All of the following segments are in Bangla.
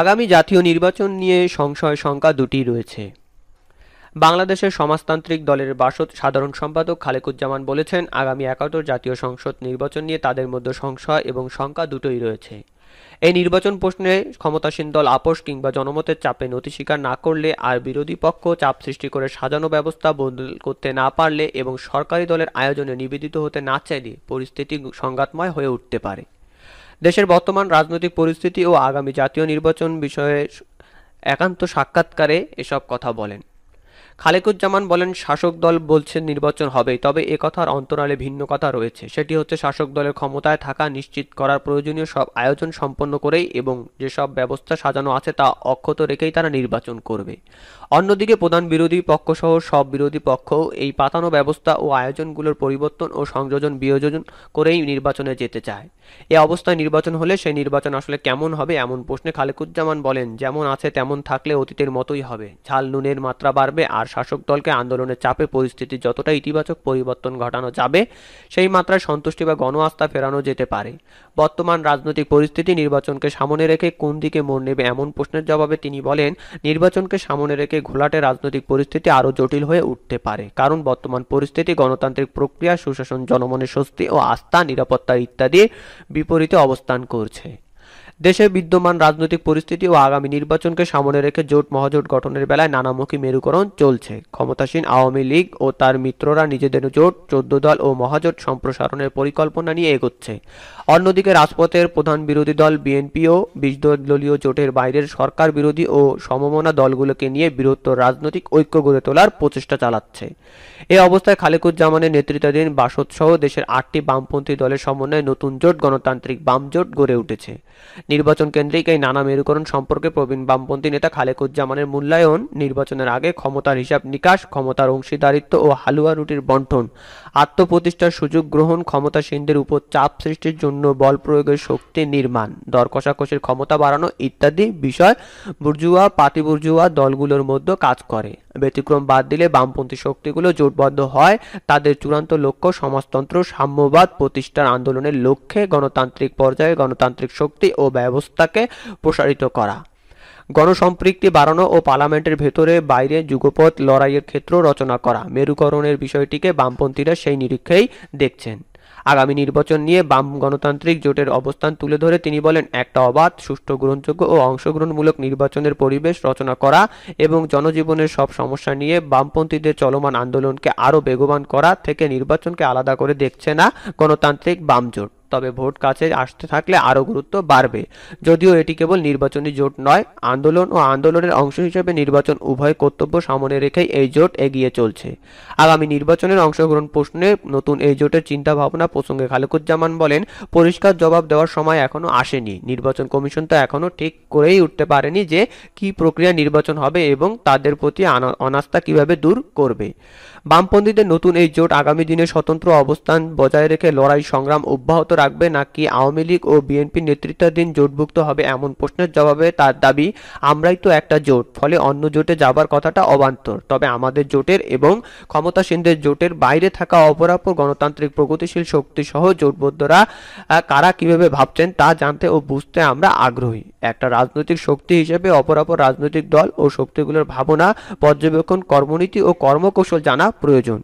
আগামী জাতীয় নির্বাচন নিয়ে সংশয় শঙ্কা দুটি রয়েছে বাংলাদেশের সমাজতান্ত্রিক দলের বাসদ সাধারণ সম্পাদক খালেকুজ্জামান বলেছেন আগামী একাত্তর জাতীয় সংসদ নির্বাচন নিয়ে তাদের মধ্যে সংশয় এবং শঙ্কা দুটোই রয়েছে এই নির্বাচন প্রশ্নে ক্ষমতাসীন দল আপোষ কিংবা জনমতের চাপে নথি স্বীকার না করলে আর বিরোধী পক্ষ চাপ সৃষ্টি করে সাজানো ব্যবস্থা বদল করতে না পারলে এবং সরকারি দলের আয়োজনে নিবেদিত হতে না চাইলে পরিস্থিতি সংঘাতময় হয়ে উঠতে পারে দেশের বর্তমান রাজনৈতিক পরিস্থিতি ও আগামী জাতীয় নির্বাচন বিষয়ে একান্ত সাক্ষাৎকারে এসব কথা বলেন খালেকুজ্জামান বলেন শাসক দল বলছে নির্বাচন হবে তবে এ কথার অন্তরালে ভিন্ন কথা রয়েছে সেটি হচ্ছে শাসক দলের ক্ষমতায় থাকা নিশ্চিত করার প্রয়োজনীয় সব আয়োজন সম্পন্ন করেই এবং যেসব ব্যবস্থা সাজানো আছে তা অক্ষত রেখেই তারা নির্বাচন করবে অন্যদিকে প্রধান বিরোধী পক্ষসহ সব বিরোধী পক্ষ এই পাতানো ব্যবস্থা ও আয়োজনগুলোর পরিবর্তন ও সংযোজন বিয়োজন করেই নির্বাচনে যেতে চায় এ অবস্থায় নির্বাচন হলে সেই নির্বাচন আসলে কেমন হবে এমন প্রশ্নে খালেকুজ্জামান বলেন যেমন আছে তেমন থাকলে অতীতের মতোই হবে ঝাল নুনের মাত্রা বাড়বে আর শাসক দলকে আন্দোলনের চাপে পরিস্থিতি যতটা ইতিবাচক পরিবর্তন ঘটানো যাবে সেই মাত্রায় সন্তুষ্টি বা গণ আস্থা ফেরানো যেতে পারে বর্তমান রাজনৈতিক পরিস্থিতি নির্বাচনকে সামনে রেখে কোন দিকে মন নেবে এমন প্রশ্নের জবাবে তিনি বলেন নির্বাচনকে সামনে রেখে ঘোলাটে রাজনৈতিক পরিস্থিতি আরও জটিল হয়ে উঠতে পারে কারণ বর্তমান পরিস্থিতি গণতান্ত্রিক প্রক্রিয়া সুশাসন জনমনে স্বস্তি ও আস্থা নিরাপত্তা ইত্যাদি বিপরীতে অবস্থান করছে দেশে বিদ্যমান রাজনৈতিক পরিস্থিতি ও আগামী নির্বাচনকে সামনে রেখে জোট মহাজোট গঠনের বেলায় নানামুখী মেরুকরণ চলছে ক্ষমতাসীন আওয়ামী লীগ ও তার মিত্ররা নিজেদের জোট চোদ্দ দল ও মহাজোট সম্প্রসারণের পরিকল্পনা নিয়ে এগোচ্ছে অন্যদিকে রাজপথের প্রধান বিরোধী দল বিএনপিও বিশ দলীয় জোটের বাইরের সরকার বিরোধী ও সমমনা দলগুলোকে নিয়ে বৃহত্তর রাজনৈতিক ঐক্য গড়ে তোলার প্রচেষ্টা চালাচ্ছে এ অবস্থায় খালেকুজ্জামানের নেতৃত্বাধীন বাসদসহ দেশের আটটি বামপন্থী দলের সমন্বয়ে নতুন জোট গণতান্ত্রিক বাম জোট গড়ে উঠেছে নির্বাচন কেন্দ্রিক এই নানা মেরুকরণ সম্পর্কে প্রবীণ বামপন্থী নেতা খালেকুজ্জামানের মূল্যায়ন নির্বাচনের আগে ক্ষমতার হিসাব নিকাশ ক্ষমতার অংশীদারিত্ব ও হালুয়া রুটির বন্টন আত্মপ্রতিষ্ঠার সুযোগ গ্রহণ ক্ষমতাসীনদের উপর চাপ সৃষ্টির জন্য বল প্রয়োগের শক্তি নির্মাণ দর কষাকষির ক্ষমতা বাড়ানো ইত্যাদি বিষয় বুর্জুয়া পাতিবুর্জুয়া দলগুলোর মধ্যে কাজ করে ব্যতিক্রম বাদ দিলে বামপন্থী শক্তিগুলো জোটবদ্ধ হয় তাদের চূড়ান্ত লক্ষ্য সমাজতন্ত্র সাম্যবাদ প্রতিষ্ঠার আন্দোলনের লক্ষ্যে গণতান্ত্রিক পর্যায়ে গণতান্ত্রিক শক্তি ও ব্যবস্থাকে প্রসারিত করা গণসম্পৃক্তি বাড়ানো ও পার্লামেন্টের ভেতরে বাইরে যুগপথ লড়াইয়ের ক্ষেত্র রচনা করা মেরুকরণের বিষয়টিকে বামপন্থীরা সেই নিরীক্ষেই দেখছেন আগামী নির্বাচন নিয়ে বাম গণতান্ত্রিক জোটের অবস্থান তুলে ধরে তিনি বলেন একটা অবাধ সুষ্ঠু গ্রহণযোগ্য ও অংশগ্রহণমূলক নির্বাচনের পরিবেশ রচনা করা এবং জনজীবনের সব সমস্যা নিয়ে বামপন্থীদের চলমান আন্দোলনকে আরও বেগবান করা থেকে নির্বাচনকে আলাদা করে দেখছে না গণতান্ত্রিক বাম জোট তবে ভোট কাছে আসতে থাকলে আরও গুরুত্ব বাড়বে যদিও এটি কেবল নির্বাচনী জোট নয় আন্দোলন ও আন্দোলনের অংশ হিসেবে নির্বাচন উভয় কর্তব্য সামনে রেখেই এই জোট এগিয়ে চলছে আগামী নির্বাচনের অংশগ্রহণ প্রশ্নে নতুন এই জোটের চিন্তা ভাবনা প্রসঙ্গে খালেকুজ্জামান বলেন পরিষ্কার জবাব দেওয়ার সময় এখনও আসেনি নির্বাচন কমিশন তো এখনও ঠিক করেই উঠতে পারেনি যে কি প্রক্রিয়া নির্বাচন হবে এবং তাদের প্রতি অনাস্থা কিভাবে দূর করবে বামপন্থীদের নতুন এই জোট আগামী দিনে স্বতন্ত্র অবস্থান বজায় রেখে লড়াই সংগ্রাম অব্যাহত রাখবে নাকি আওয়ামী লীগ ও বিএনপি নেতৃত্বাধীন জোটভুক্ত হবে এমন প্রশ্নের জবাবে তার দাবি আমরাই তো একটা জোট ফলে অন্য জোটে যাবার কথাটা অবান্তর তবে আমাদের জোটের এবং ক্ষমতাসীনদের জোটের বাইরে থাকা অপরাপর গণতান্ত্রিক প্রগতিশীল শক্তিসহ জোটবদ্ধরা কারা কিভাবে ভাবছেন তা জানতে ও বুঝতে আমরা আগ্রহী একটা রাজনৈতিক শক্তি হিসেবে অপরাপর রাজনৈতিক দল ও শক্তিগুলোর ভাবনা পর্যবেক্ষণ কর্মনীতি ও কর্মকৌশল জানা প্রয়োজন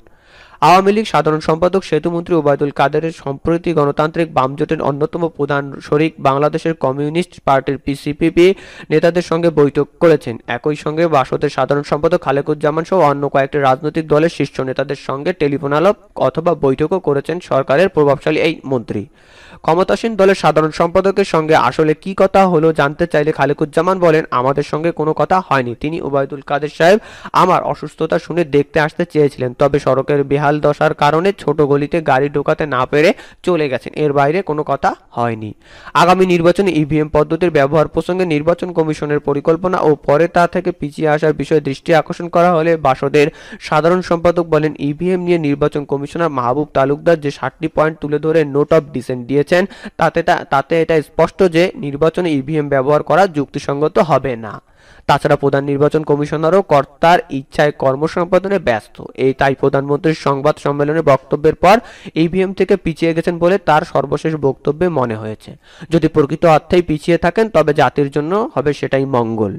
আওয়ামী লীগ সাধারণ সম্পাদক সেতুমন্ত্রী ওবায়দুল কাদেরের সম্প্রতি গণতান্ত্রিক বামজোটের অন্যতম প্রধান শরিক বাংলাদেশের কমিউনিস্ট পার্টির পিসিপিপি নেতাদের সঙ্গে বৈঠক করেছেন একই সঙ্গে বাসদের সাধারণ সম্পাদক খালেকুজ্জামান সহ অন্য কয়েকটি রাজনৈতিক দলের শীর্ষ নেতাদের সঙ্গে টেলিফোন আলাপ অথবা বৈঠকও করেছেন সরকারের প্রভাবশালী এই মন্ত্রী ক্ষমতাসীন দলের সাধারণ সম্পাদকের সঙ্গে আসলে কি কথা হলো জানতে চাইলে খালেকুজ্জামান বলেন আমাদের সঙ্গে কোনো কথা হয়নি তিনি ওবায়দুল কাদের সাহেব আমার অসুস্থতা শুনে দেখতে আসতে চেয়েছিলেন তবে সড়কের বেহাল দশার কারণে ছোট গলিতে গাড়ি ঢোকাতে না পেরে চলে গেছেন এর বাইরে কোনো কথা হয়নি আগামী নির্বাচনে ইভিএম পদ্ধতির ব্যবহার প্রসঙ্গে নির্বাচন কমিশনের পরিকল্পনা ও পরে তা থেকে পিছিয়ে আসার বিষয়ে দৃষ্টি আকর্ষণ করা হলে বাসদের সাধারণ সম্পাদক বলেন ইভিএম নিয়ে নির্বাচন কমিশনার মাহবুব তালুকদার যে ষাটটি পয়েন্ট তুলে ধরে নোট অফ ডিসেন্ট দিয়েছে দিয়েছেন তাতে তাতে এটা স্পষ্ট যে নির্বাচনে ইভিএম ব্যবহার করা যুক্তিসঙ্গত হবে না তাছাড়া প্রধান নির্বাচন কমিশনারও কর্তার ইচ্ছায় কর্ম সম্পাদনে ব্যস্ত এই তাই প্রধানমন্ত্রীর সংবাদ সম্মেলনে বক্তব্যের পর ইভিএম থেকে পিছিয়ে গেছেন বলে তার সর্বশেষ বক্তব্যে মনে হয়েছে যদি প্রকৃত অর্থেই পিছিয়ে থাকেন তবে জাতির জন্য হবে সেটাই মঙ্গল